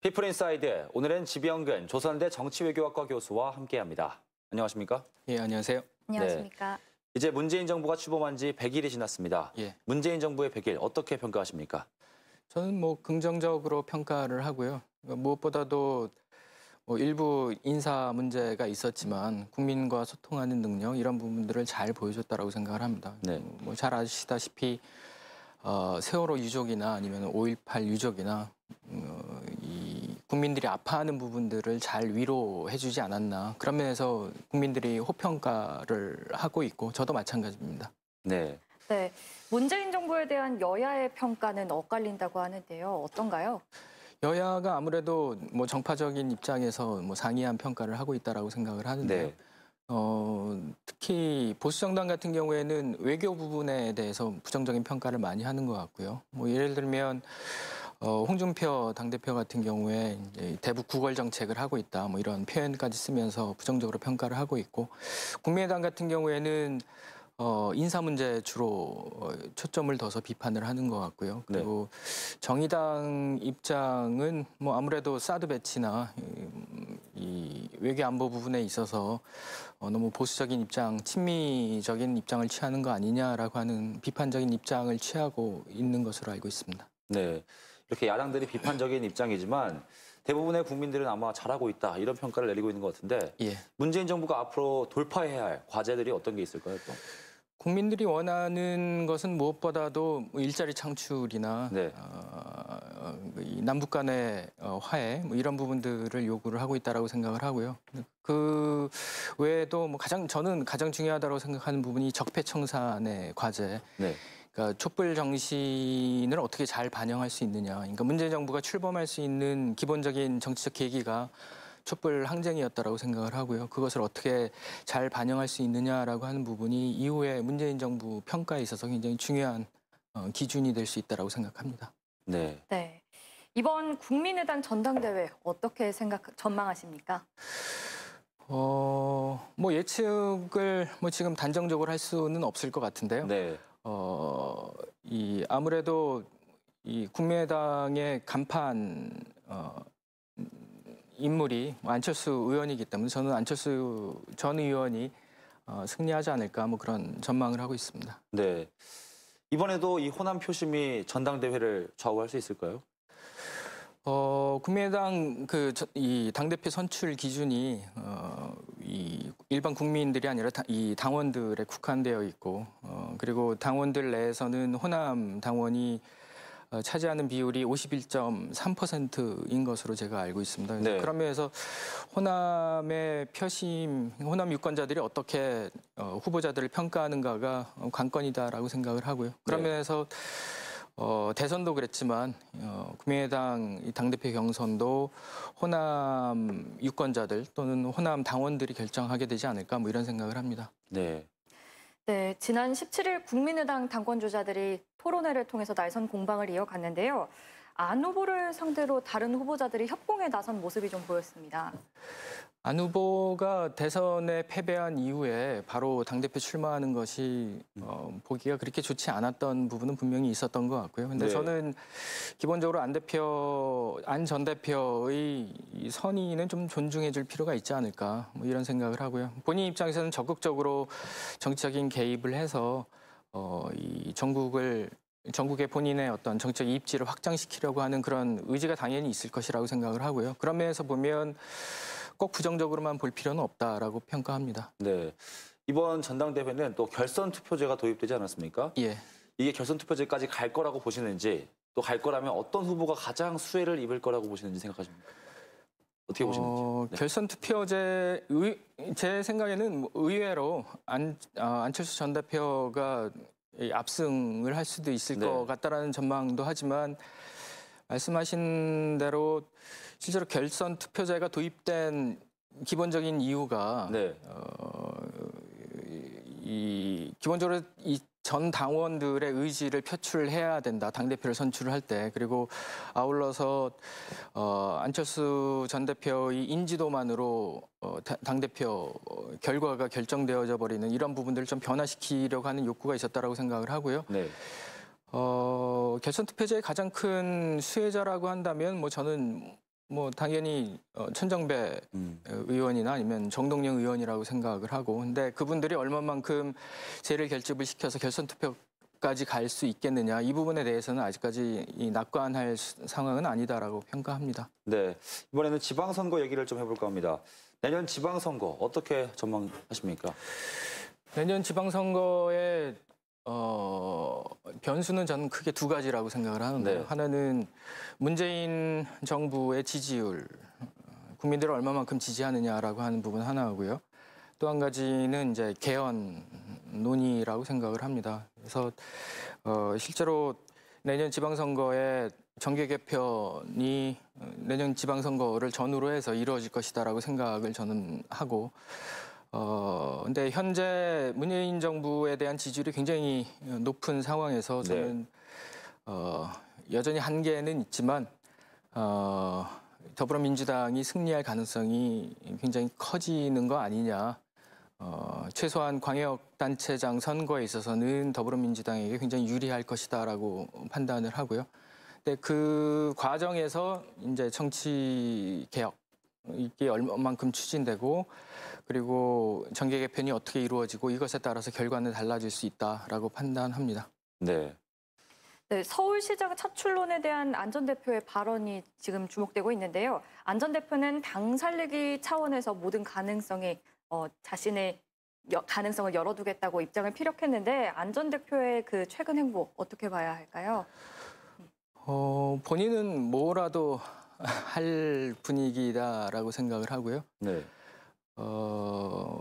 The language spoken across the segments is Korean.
피플인사이드 오늘은 지병근 조선대 정치외교학과 교수와 함께합니다. 안녕하십니까? 예, 안녕하세요. 안녕하십니까? 네. 이제 문재인 정부가 출범한 지 100일이 지났습니다. 예. 문재인 정부의 100일 어떻게 평가하십니까? 저는 뭐 긍정적으로 평가를 하고요. 그러니까 무엇보다도 뭐 일부 인사 문제가 있었지만 국민과 소통하는 능력 이런 부분들을 잘보여줬다고 생각을 합니다. 네. 뭐 잘 아시다시피 어, 세월호 유족이나 아니면 5.18 유족이나 음, 국민들이 아파하는 부분들을 잘 위로해주지 않았나 그런 면에서 국민들이 호평가를 하고 있고 저도 마찬가지입니다. 네. 네. 문재인 정부에 대한 여야의 평가는 엇갈린다고 하는데요. 어떤가요? 여야가 아무래도 뭐 정파적인 입장에서 뭐 상이한 평가를 하고 있다라고 생각을 하는데요. 네. 어, 특히 보수 정당 같은 경우에는 외교 부분에 대해서 부정적인 평가를 많이 하는 것 같고요. 뭐 예를 들면 어, 홍준표 당대표 같은 경우에 이제 대북 구걸 정책을 하고 있다 뭐 이런 표현까지 쓰면서 부정적으로 평가를 하고 있고 국민의당 같은 경우에는 어, 인사 문제 주로 어, 초점을 둬서 비판을 하는 것 같고요. 네. 그리고 네. 정의당 입장은 뭐 아무래도 사드 배치나 이 외교 안보 부분에 있어서 어, 너무 보수적인 입장, 친미적인 입장을 취하는 거 아니냐라고 하는 비판적인 입장을 취하고 있는 것으로 알고 있습니다. 네. 이렇게 야당들이 비판적인 입장이지만 대부분의 국민들은 아마 잘하고 있다 이런 평가를 내리고 있는 것 같은데 예. 문재인 정부가 앞으로 돌파해야 할 과제들이 어떤 게 있을까요? 또? 국민들이 원하는 것은 무엇보다도 뭐 일자리 창출이나 네. 어, 남북 간의 어, 화해 뭐 이런 부분들을 요구를 하고 있다라고 생각을 하고요. 그 외에도 뭐 가장 저는 가장 중요하다고 생각하는 부분이 적폐 청산의 과제. 네. 그러니까 촛불 정신을 어떻게 잘 반영할 수 있느냐. 그러니까 문재인 정부가 출범할 수 있는 기본적인 정치적 계기가 촛불 항쟁이었다라고 생각을 하고요. 그것을 어떻게 잘 반영할 수 있느냐라고 하는 부분이 이후에 문재인 정부 평가에 있어서 굉장히 중요한 어, 기준이 될 수 있다라고 생각합니다. 네. 네. 이번 국민의당 전당대회 어떻게 생각 전망하십니까? 어, 뭐 예측을 뭐 지금 단정적으로 할 수는 없을 것 같은데요. 네. 어, 이 아무래도 이 국민의당의 간판 어, 인물이 안철수 의원이기 때문에 저는 안철수 전 의원이 어, 승리하지 않을까 뭐 그런 전망을 하고 있습니다. 네. 이번에도 이 호남 표심이 전당대회를 좌우할 수 있을까요? 어, 국민의당 그 이 당대표 선출 기준이 어, 이 일반 국민들이 아니라 이 당원들에 국한되어 있고 어, 그리고 당원들 내에서는 호남 당원이 어, 차지하는 비율이 51.3%인 것으로 제가 알고 있습니다. 네. 그런 면에서 호남의 표심, 호남 유권자들이 어떻게 어, 후보자들을 평가하는가가 관건이다라고 생각을 하고요. 그런 네. 면에서 어, 대선도 그랬지만 어, 국민의당 당대표 경선도 호남 유권자들 또는 호남 당원들이 결정하게 되지 않을까 뭐 이런 생각을 합니다. 네. 네, 지난 17일 국민의당 당권주자들이 토론회를 통해서 날선 공방을 이어갔는데요. 안 후보를 상대로 다른 후보자들이 협공에 나선 모습이 좀 보였습니다. 안 후보가 대선에 패배한 이후에 바로 당대표 출마하는 것이 어, 보기가 그렇게 좋지 않았던 부분은 분명히 있었던 것 같고요. 근데 네. 저는 기본적으로 안 대표, 안 전 대표의 선의는 좀 존중해 줄 필요가 있지 않을까 뭐 이런 생각을 하고요. 본인 입장에서는 적극적으로 정치적인 개입을 해서 어, 이 전국을 전국의 본인의 어떤 정책 입지를 확장시키려고 하는 그런 의지가 당연히 있을 것이라고 생각을 하고요. 그런 면에서 보면 꼭 부정적으로만 볼 필요는 없다라고 평가합니다. 네. 이번 전당대회는 또 결선 투표제가 도입되지 않았습니까? 예. 이게 결선 투표제까지 갈 거라고 보시는지 또 갈 거라면 어떤 후보가 가장 수혜를 입을 거라고 보시는지 생각하십니까? 어떻게 어, 보시는지. 네. 결선 투표제 의, 제 생각에는 뭐 의외로 안, 어, 안철수 전 대표가 압승을 할 수도 있을 네. 것 같다라는 전망도 하지만 말씀하신 대로 실제로 결선 투표제가 도입된 기본적인 이유가 네. 어, 이, 기본적으로 이 전 당원들의 의지를 표출해야 된다. 당대표를 선출을 할 때. 그리고 아울러서 어, 안철수 전 대표의 인지도만으로 어, 당대표 어, 결과가 결정되어져 버리는 이런 부분들을 좀 변화시키려고 하는 욕구가 있었다라고 생각을 하고요. 네. 어, 결선 투표제의 가장 큰 수혜자라고 한다면 뭐 저는 뭐 당연히 어, 천정배 음. 의원이나 아니면 정동영 의원이라고 생각을 하고 근데 그분들이 얼마만큼 죄를 결집을 시켜서 결선 투표 까지 갈 수 있겠느냐 이 부분에 대해서는 아직까지 낙관할 상황은 아니다라고 평가합니다. 네 이번에는 지방선거 얘기를 좀 해볼까 합니다. 내년 지방선거 어떻게 전망하십니까? 내년 지방선거에 어, 변수는 저는 크게 두 가지라고 생각을 하는데 네. 하나는 문재인 정부의 지지율, 국민들을 얼마만큼 지지하느냐라고 하는 부분 하나고요. 또 한 가지는 이제 개헌 논의라고 생각을 합니다. 그래서 어, 실제로 내년 지방선거에 정계 개편이 내년 지방선거를 전후로 해서 이루어질 것이다라고 생각을 저는 하고 어, 근데 현재 문재인 정부에 대한 지지율이 굉장히 어, 높은 상황에서 네. 저는 네. 어, 여전히 한계는 있지만 어, 더불어민주당이 승리할 가능성이 굉장히 커지는 거 아니냐. 어, 최소한 광역단체장 선거에 있어서는 더불어민주당에게 굉장히 유리할 것이다라고 판단을 하고요. 근데 그 과정에서 이제 정치 개혁 이게 얼마만큼 추진되고 그리고 정계 개편이 어떻게 이루어지고 이것에 따라서 결과는 달라질 수 있다라고 판단합니다. 네. 네, 서울시장 차출론에 대한 안전 대표의 발언이 지금 주목되고 있는데요. 안전 대표는 당 살리기 차원에서 모든 가능성이 어, 자신의 여, 가능성을 열어두겠다고 입장을 피력했는데 안전 대표의 그 최근 행보 어떻게 봐야 할까요? 어, 본인은 뭐라도 할 분위기다라고 생각을 하고요. 네. 어,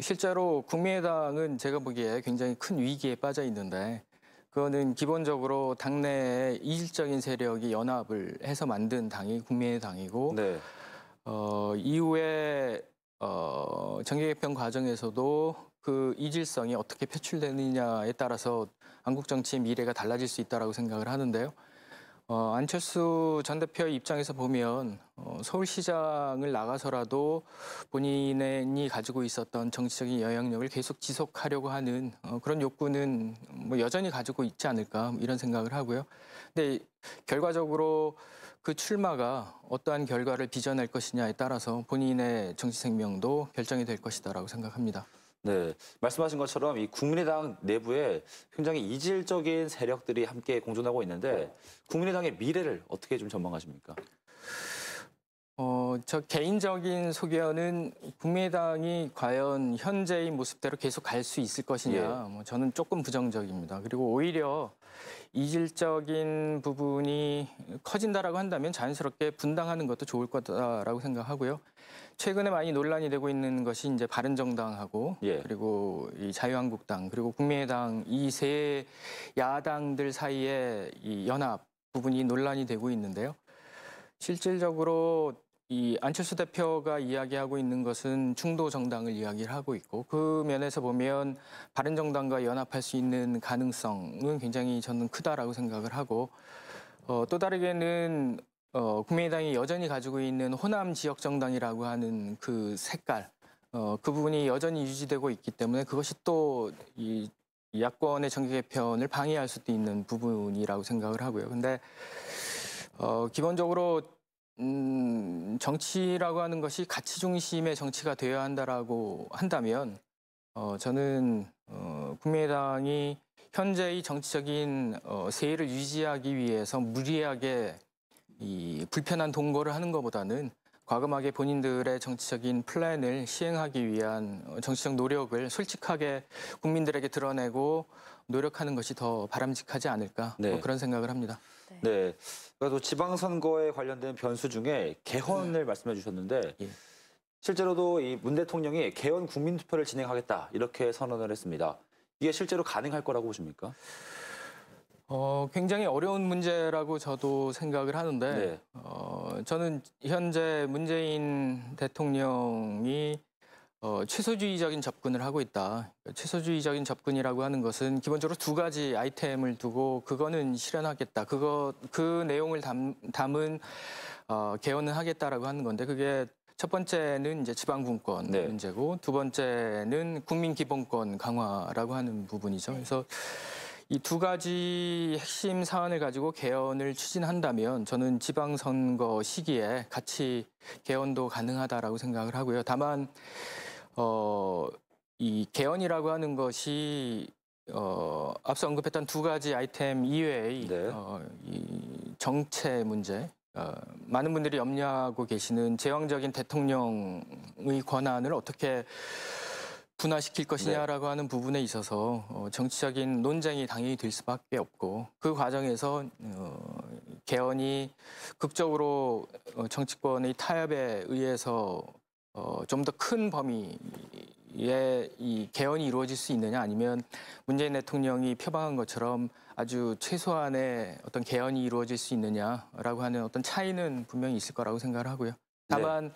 실제로 국민의당은 제가 보기에 굉장히 큰 위기에 빠져 있는데 그거는 기본적으로 당내의 이질적인 세력이 연합을 해서 만든 당이 국민의당이고 네. 어, 이후에 어, 정계 개편 과정에서도 그 이질성이 어떻게 표출되느냐에 따라서 한국 정치의 미래가 달라질 수 있다라고 생각을 하는데요. 어, 안철수 전 대표의 입장에서 보면 어, 서울시장을 나가서라도 본인이 가지고 있었던 정치적인 영향력을 계속 지속하려고 하는 어, 그런 욕구는 뭐 여전히 가지고 있지 않을까 이런 생각을 하고요. 근데 결과적으로 그 출마가 어떠한 결과를 빚어낼 것이냐에 따라서 본인의 정치 생명도 결정이 될 것이다라고 생각합니다. 네, 말씀하신 것처럼 이 국민의당 내부에 굉장히 이질적인 세력들이 함께 공존하고 있는데 네. 국민의당의 미래를 어떻게 좀 전망하십니까? 어, 저 개인적인 소견은 국민의당이 과연 현재의 모습대로 계속 갈 수 있을 것이냐, 예. 뭐 저는 조금 부정적입니다. 그리고 오히려 이질적인 부분이 커진다라고 한다면 자연스럽게 분당하는 것도 좋을 거다라고 생각하고요. 최근에 많이 논란이 되고 있는 것이 이제 바른정당하고 예. 그리고 이 자유한국당 그리고 국민의당 이 세 야당들 사이의 이 연합 부분이 논란이 되고 있는데요. 실질적으로 이 안철수 대표가 이야기하고 있는 것은 중도 정당을 이야기를 하고 있고 그 면에서 보면 바른 정당과 연합할 수 있는 가능성은 굉장히 저는 크다라고 생각을 하고 어, 또 다르게는 어, 국민의당이 여전히 가지고 있는 호남 지역 정당이라고 하는 그 색깔 어, 그 부분이 여전히 유지되고 있기 때문에 그것이 또 이 야권의 정계 개편을 방해할 수도 있는 부분이라고 생각을 하고요. 근데 어, 기본적으로 음, 정치라고 하는 것이 가치 중심의 정치가 되어야 한다라고 한다면 어, 저는 어, 국민의당이 현재의 정치적인 어, 세일을 유지하기 위해서 무리하게 이 불편한 동거를 하는 것보다는 과감하게 본인들의 정치적인 플랜을 시행하기 위한 어, 정치적 노력을 솔직하게 국민들에게 드러내고 노력하는 것이 더 바람직하지 않을까 뭐 네. 뭐 그런 생각을 합니다. 네. 네. 그래도 그러니까 지방선거에 관련된 변수 중에 개헌을 네. 말씀해 주셨는데 예. 실제로도 이문 대통령이 개헌 국민투표를 진행하겠다 이렇게 선언을 했습니다. 이게 실제로 가능할 거라고 보십니까? 어, 굉장히 어려운 문제라고 저도 생각을 하는데 네. 어, 저는 현재 문재인 대통령이 어, 최소주의적인 접근을 하고 있다. 그러니까 최소주의적인 접근이라고 하는 것은 기본적으로 두 가지 아이템을 두고 그거는 실현하겠다. 그거 그 내용을 담, 담은 어, 개헌은 하겠다라고 하는 건데 그게 첫 번째는 이제 지방분권 네. 문제고 두 번째는 국민기본권 강화라고 하는 부분이죠. 그래서 이두 가지 핵심 사안을 가지고 개헌을 추진한다면 저는 지방선거 시기에 같이 개헌도 가능하다라고 생각을 하고요. 다만 어, 이 개헌이라고 하는 것이 어, 앞서 언급했던 두 가지 아이템 이외의 네. 어, 이 정체 문제, 어, 많은 분들이 염려하고 계시는 제왕적인 대통령의 권한을 어떻게 분화시킬 것이냐라고 네. 하는 부분에 있어서 어, 정치적인 논쟁이 당연히 될 수밖에 없고 그 과정에서 어, 개헌이 극적으로 어, 정치권의 타협에 의해서 어, 좀 더 큰 범위의 이 개헌이 이루어질 수 있느냐 아니면 문재인 대통령이 표방한 것처럼 아주 최소한의 어떤 개헌이 이루어질 수 있느냐라고 하는 어떤 차이는 분명히 있을 거라고 생각을 하고요. 다만 네.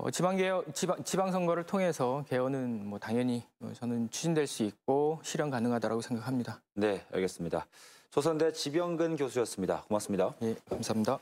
어, 지방개혁, 지방, 지방선거를 통해서 개헌은 뭐 당연히 어, 저는 추진될 수 있고 실현 가능하다고 생각합니다. 네, 알겠습니다. 조선대 지병근 교수였습니다. 고맙습니다. 예, 감사합니다.